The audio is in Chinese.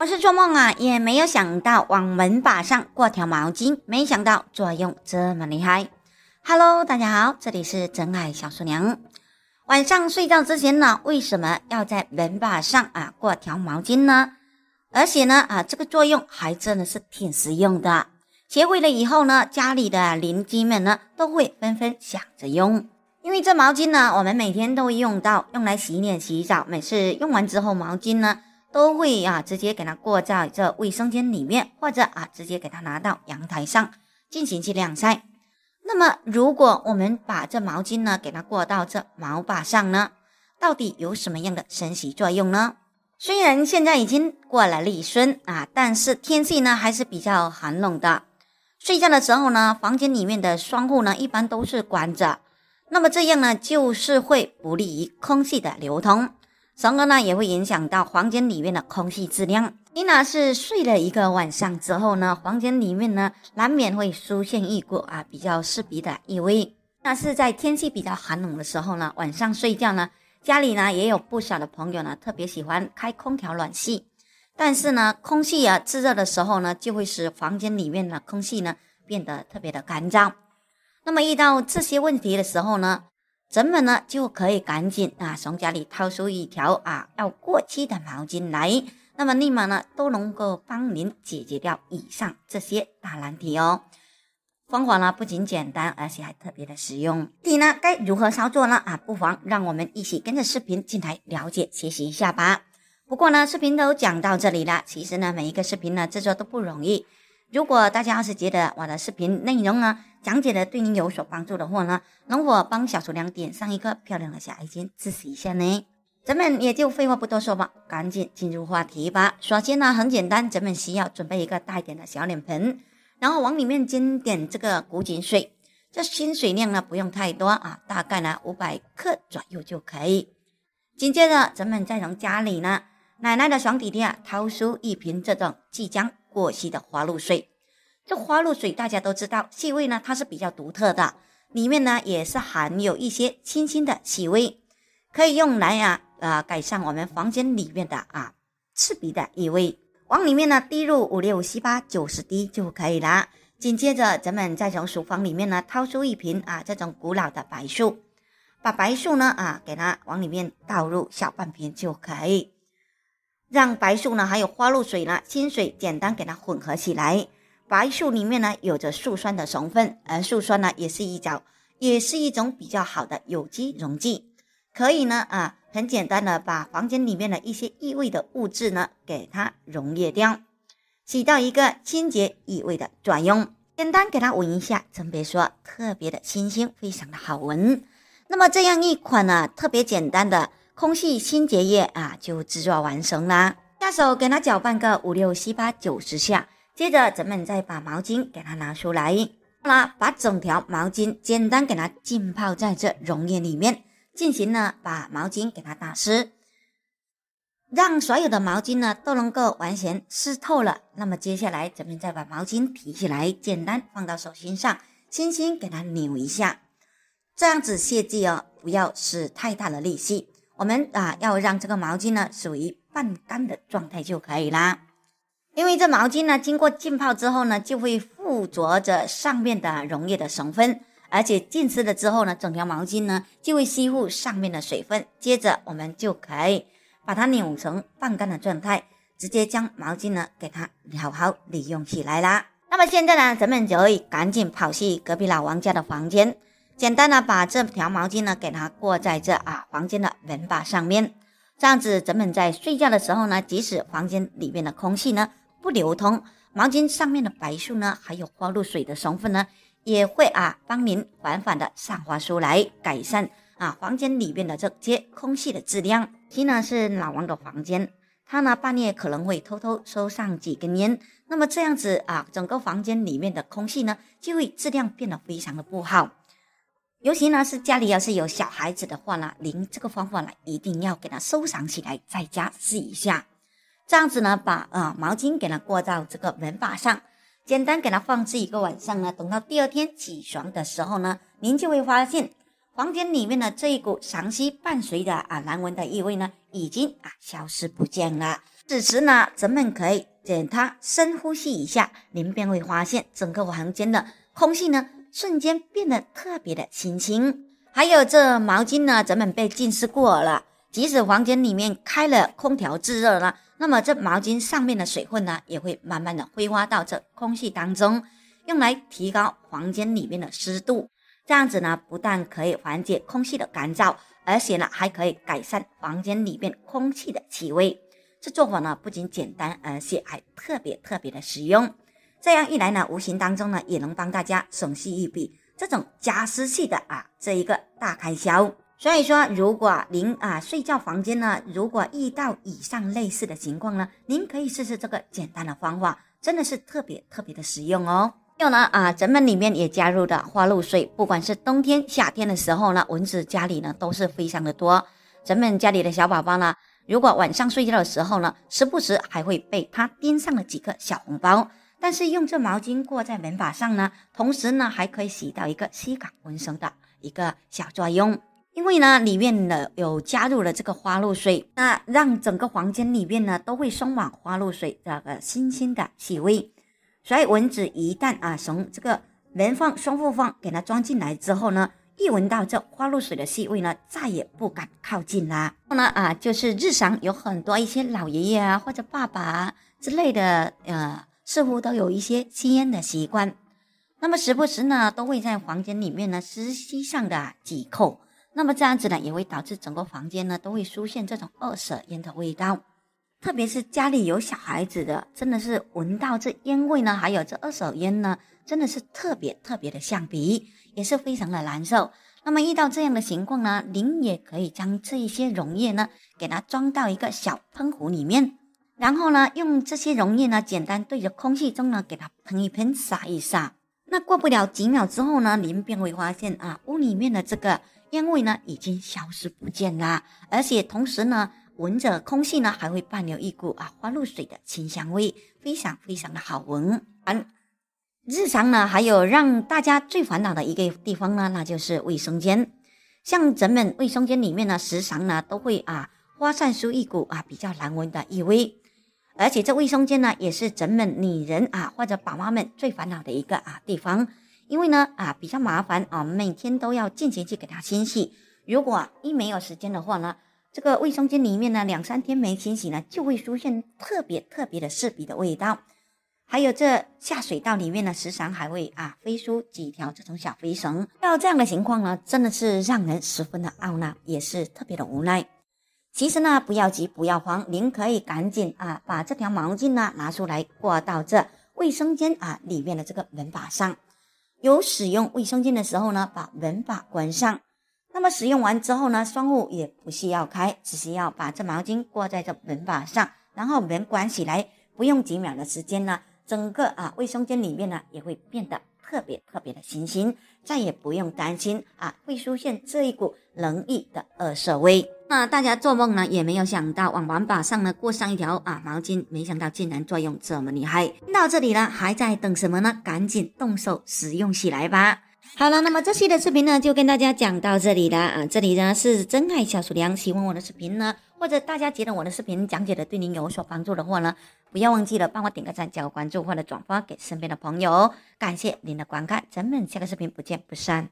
我是做梦啊，也没有想到往门把上挂条毛巾，没想到作用这么厉害。Hello，大家好，这里是真爱小叔娘。晚上睡觉之前呢，为什么要在门把上啊挂条毛巾呢？而且呢啊，这个作用还真的是挺实用的。学会了以后呢，家里的邻居们呢都会纷纷想着用，因为这毛巾呢，我们每天都用到，用来洗脸、洗澡，每次用完之后，毛巾呢。都会啊，直接给它挂在这卫生间里面，或者啊，直接给它拿到阳台上进行去晾晒。那么，如果我们把这毛巾呢，给它挂到这毛把上呢，到底有什么样的神奇作用呢？虽然现在已经过了立春啊，但是天气呢还是比较寒冷的。睡觉的时候呢，房间里面的窗户呢一般都是关着，那么这样呢就是会不利于空气的流通。从而呢，也会影响到房间里面的空气质量。你呢是睡了一个晚上之后呢，房间里面呢难免会出现一股啊比较刺鼻的异味。那是在天气比较寒冷的时候呢，晚上睡觉呢，家里呢也有不少的朋友呢特别喜欢开空调暖气，但是呢，空气啊炙热的时候呢，就会使房间里面的空气呢变得特别的干燥。那么遇到这些问题的时候呢？咱们呢就可以赶紧啊，从家里掏出一条啊要过期的毛巾来，那么立马呢都能够帮您解决掉以上这些大难题哦。方法呢不仅简单，而且还特别的实用。具体呢该如何操作呢？啊，不妨让我们一起跟着视频进来了解学习一下吧。不过呢，视频都讲到这里了，其实呢每一个视频呢制作都不容易。如果大家要是觉得我的视频内容呢，讲解的对您有所帮助的话呢，能否帮小厨娘点上一个漂亮的小爱心支持一下呢？咱们也就废话不多说吧，赶紧进入话题吧。首先呢，很简单，咱们需要准备一个大一点的小脸盆，然后往里面加点这个古井水，这清水量呢不用太多啊，大概呢五百克左右就可以。紧接着，咱们再从家里呢奶奶的爽底下啊，掏出一瓶这种即将过膝的花露水，这花露水大家都知道，气味呢它是比较独特的，里面呢也是含有一些清新的气味，可以用来呀啊改善我们房间里面的啊刺鼻的异味。往里面呢滴入五六七八九十滴就可以啦。紧接着咱们再从厨房里面呢掏出一瓶啊这种古老的白醋，把白醋呢啊给它往里面倒入小半瓶就可以。让白醋呢，还有花露水呢，清水简单给它混合起来。白醋里面呢有着醋酸的成分，而醋酸呢也是一种，也是一种比较好的有机溶剂，可以呢啊很简单的把房间里面的一些异味的物质呢给它溶液掉，起到一个清洁异味的作用。简单给它闻一下，真别说，特别的清新，非常的好闻。那么这样一款呢特别简单的。空气清洁液啊，就制作完成啦。下手给它搅拌个五六七八九十下，接着咱们再把毛巾给它拿出来，啦，把整条毛巾简单给它浸泡在这溶液里面，进行呢把毛巾给它打湿，让所有的毛巾呢都能够完全湿透了。那么接下来咱们再把毛巾提起来，简单放到手心上，轻轻给它扭一下，这样子卸剂哦，不要使太大的力气。我们啊，要让这个毛巾呢属于半干的状态就可以啦。因为这毛巾呢经过浸泡之后呢，就会附着着上面的溶液的成分，而且浸湿了之后呢，整条毛巾呢就会吸附上面的水分。接着我们就可以把它扭成半干的状态，直接将毛巾呢给它好好利用起来啦。那么现在呢，咱们就可以赶紧跑去隔壁老王家的房间。简单的把这条毛巾呢，给它挂在这啊房间的门把上面，这样子咱们在睡觉的时候呢，即使房间里面的空气呢不流通，毛巾上面的白素呢，还有花露水的成分呢，也会啊帮您缓缓的散发出来，改善啊房间里面的这些空气的质量。其呢是老王的房间，他呢半夜可能会偷偷抽上几根烟，那么这样子啊，整个房间里面的空气呢就会质量变得非常的不好。尤其呢是家里要是有小孩子的话呢，您这个方法呢一定要给他收藏起来，在家试一下。这样子呢，把啊毛巾给他挂到这个门把上，简单给他放置一个晚上呢，等到第二天起床的时候呢，您就会发现房间里面的这一股长期伴随着啊难闻的异味呢，已经啊消失不见了。此时呢，咱们可以给他深呼吸一下，您便会发现整个房间的空气呢。瞬间变得特别的清新。还有这毛巾呢，咱们被浸湿过了。即使房间里面开了空调制热了，那么这毛巾上面的水分呢，也会慢慢的挥发到这空气当中，用来提高房间里面的湿度。这样子呢，不但可以缓解空气的干燥，而且呢，还可以改善房间里面空气的气味。这做法呢，不仅简单，而且还特别特别的实用。这样一来呢，无形当中呢，也能帮大家省去一笔这种加湿器的啊这一个大开销。所以说，如果您啊睡觉房间呢，如果遇到以上类似的情况呢，您可以试试这个简单的方法，真的是特别特别的实用哦。有呢啊，咱们里面也加入的花露水，不管是冬天、夏天的时候呢，蚊子家里呢都是非常的多。咱们家里的小宝宝呢，如果晚上睡觉的时候呢，时不时还会被它叮上了几个小红包。但是用这毛巾过在门把上呢，同时呢还可以起到一个吸赶温虫的一个小作用。因为呢，里面呢有加入了这个花露水，那让整个房间里面呢都会充满花露水这个新鲜的气味。所以蚊子一旦啊从这个门缝、窗户缝给它装进来之后呢，一闻到这花露水的气味呢，再也不敢靠近啦。后呢啊，就是日常有很多一些老爷爷啊或者爸爸之类的呃。似乎都有一些吸烟的习惯，那么时不时呢都会在房间里面呢吸吸上的几扣。那么这样子呢也会导致整个房间呢都会出现这种二手烟的味道。特别是家里有小孩子的，真的是闻到这烟味呢，还有这二手烟呢，真的是特别特别的呛鼻，也是非常的难受。那么遇到这样的情况呢，您也可以将这一些溶液呢给它装到一个小喷壶里面。然后呢，用这些溶液呢，简单对着空气中呢，给它喷一喷、洒一洒。那过不了几秒之后呢，您便会发现啊，屋里面的这个烟味呢，已经消失不见啦，而且同时呢，闻着空气呢，还会伴有一股啊花露水的清香味，非常非常的好闻。日常呢，还有让大家最烦恼的一个地方呢，那就是卫生间。像咱们卫生间里面呢，时常呢都会啊，花散出一股啊比较难闻的异味。而且这卫生间呢，也是咱们女人啊，或者宝妈们最烦恼的一个啊地方，因为呢啊比较麻烦啊，每天都要进行去给它清洗。如果一没有时间的话呢，这个卫生间里面呢两三天没清洗呢，就会出现特别特别的刺鼻的味道。还有这下水道里面呢时常还会啊飞出几条这种小飞虫，遇到这样的情况呢，真的是让人十分的懊恼，也是特别的无奈。其实呢，不要急，不要慌，您可以赶紧啊，把这条毛巾呢拿出来挂到这卫生间啊里面的这个门把上。有使用卫生巾的时候呢，把门把关上。那么使用完之后呢，窗户也不需要开，只需要把这毛巾挂在这门把上，然后门关起来，不用几秒的时间呢，整个啊卫生间里面呢也会变得特别特别的新鲜，再也不用担心啊会出现这一股冷意的恶臭味。那大家做梦呢也没有想到，往玩把上呢过上一条啊毛巾，没想到竟然作用这么厉害。听到这里了，还在等什么呢？赶紧动手使用起来吧！好了，那么这期的视频呢就跟大家讲到这里了啊。这里呢是真爱小鼠粮，喜欢我的视频呢，或者大家觉得我的视频讲解的对您有所帮助的话呢，不要忘记了帮我点个赞、加个关注，或者转发给身边的朋友。感谢您的观看，咱们下个视频不见不散。